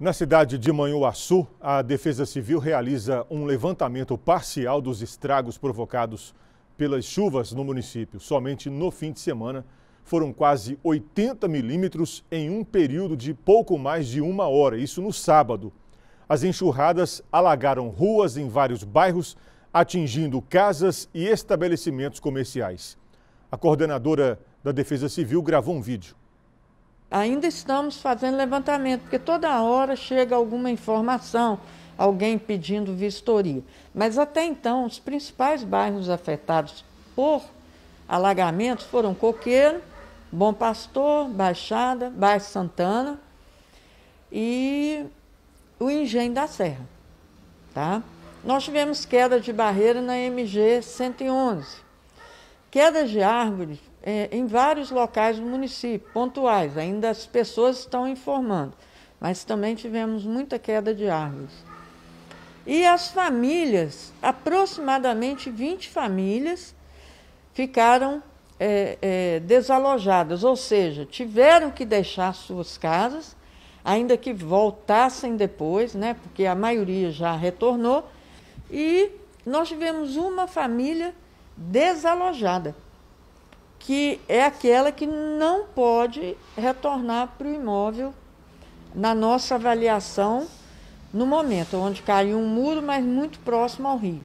Na cidade de Manhuaçu, a Defesa Civil realiza um levantamento parcial dos estragos provocados pelas chuvas no município. Somente no fim de semana foram quase 80 milímetros em um período de pouco mais de uma hora, isso no sábado. As enxurradas alagaram ruas em vários bairros, atingindo casas e estabelecimentos comerciais. A coordenadora da Defesa Civil gravou um vídeo ainda estamos fazendo levantamento, porque toda hora chega alguma informação, alguém pedindo vistoria. Mas até então, os principais bairros afetados por alagamentos foram Coqueiro, Bom Pastor, Baixada, Bairro Santana e o Engenho da Serra. Tá? Nós tivemos queda de barreira na MG 111. Quedas de árvores é, em vários locais do município, pontuais. Ainda as pessoas estão informando, mas também tivemos muita queda de árvores. E as famílias, aproximadamente 20 famílias, ficaram é, é, desalojadas, ou seja, tiveram que deixar suas casas, ainda que voltassem depois, né, porque a maioria já retornou, e nós tivemos uma família desalojada que é aquela que não pode retornar para o imóvel na nossa avaliação no momento, onde caiu um muro, mas muito próximo ao rio.